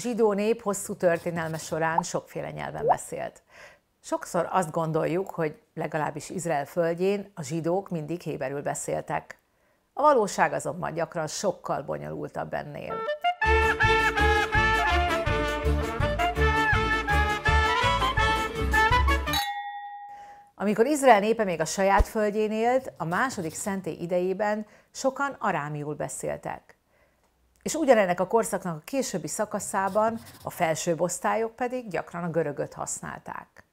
zsidó nép hosszú történelme során sokféle nyelven beszélt. Sokszor azt gondoljuk, hogy legalábbis Izrael földjén a zsidók mindig héberül beszéltek. A valóság azonban gyakran sokkal bonyolultabb ennél. Amikor Izrael népe még a saját földjén élt, a második szentély idejében sokan arámiul beszéltek. És ugyanennek a korszaknak a későbbi szakaszában a felsőbb osztályok pedig gyakran a görögöt használták.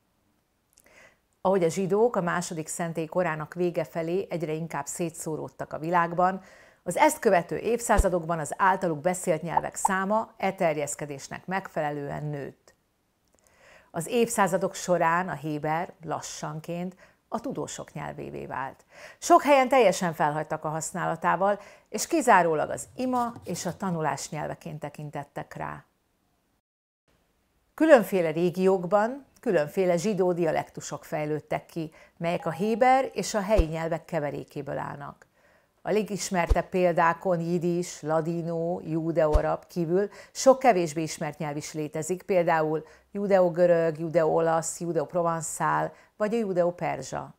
Ahogy a zsidók a második szentély korának vége felé egyre inkább szétszóródtak a világban, az ezt követő évszázadokban az általuk beszélt nyelvek száma e terjeszkedésnek megfelelően nőtt. Az évszázadok során a héber lassanként a tudósok nyelvévé vált. Sok helyen teljesen felhagytak a használatával, és kizárólag az ima és a tanulás nyelveként tekintettek rá. Különféle régiókban különféle zsidó dialektusok fejlődtek ki, melyek a héber és a helyi nyelvek keverékéből állnak. A legismertebb példákon jidis, ladino, judeo-arab kívül sok kevésbé ismert nyelv is létezik, például judeo-görög, judeo-olasz, judeo-provanszál vagy a judeo-perzsa.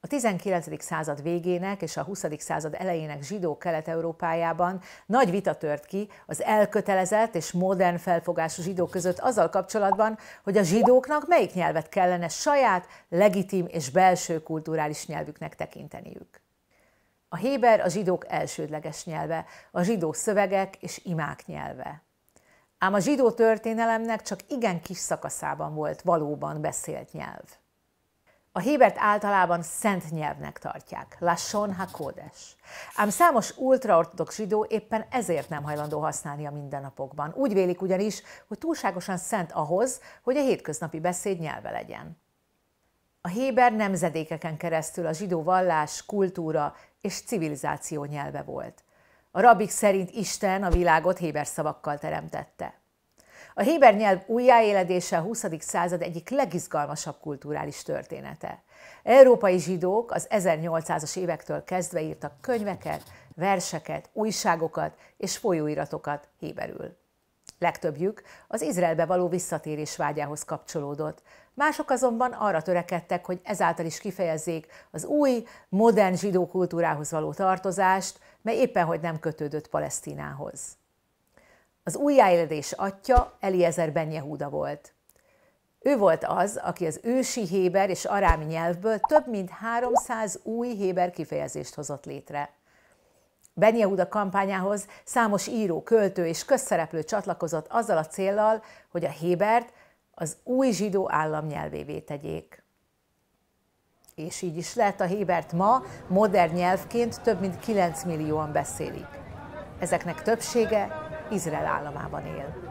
A 19. század végének és a 20. század elejének zsidó kelet-európájában nagy vita tört ki az elkötelezett és modern felfogású zsidók között azzal kapcsolatban, hogy a zsidóknak melyik nyelvet kellene saját, legitim és belső kulturális nyelvüknek tekinteniük. A héber a zsidók elsődleges nyelve, a zsidó szövegek és imák nyelve. Ám a zsidó történelemnek csak igen kis szakaszában volt valóban beszélt nyelv. A hébert általában szent nyelvnek tartják, Lashon HaKodes. Ám számos ultraortodox zsidó éppen ezért nem hajlandó használni a mindennapokban. Úgy vélik ugyanis, hogy túlságosan szent ahhoz, hogy a hétköznapi beszéd nyelve legyen a héber nemzedékeken keresztül a zsidó vallás, kultúra és civilizáció nyelve volt. A rabik szerint Isten a világot héber szavakkal teremtette. A héber nyelv újjáéledése a 20. század egyik legizgalmasabb kulturális története. Európai zsidók az 1800-as évektől kezdve írtak könyveket, verseket, újságokat és folyóiratokat héberül. Legtöbbjük az Izraelbe való visszatérés vágyához kapcsolódott. Mások azonban arra törekedtek, hogy ezáltal is kifejezzék az új, modern zsidó kultúrához való tartozást, mely éppen hogy nem kötődött Palesztinához. Az újjáéledés atya Eliezer Ben Yehuda volt. Ő volt az, aki az ősi héber és arámi nyelvből több mint 300 új héber kifejezést hozott létre. Benny Yehuda kampányához számos író, költő és közszereplő csatlakozott azzal a céllal, hogy a Hébert az új zsidó állam nyelvévé tegyék. És így is lett a Hébert ma modern nyelvként több mint 9 millióan beszélik. Ezeknek többsége Izrael államában él.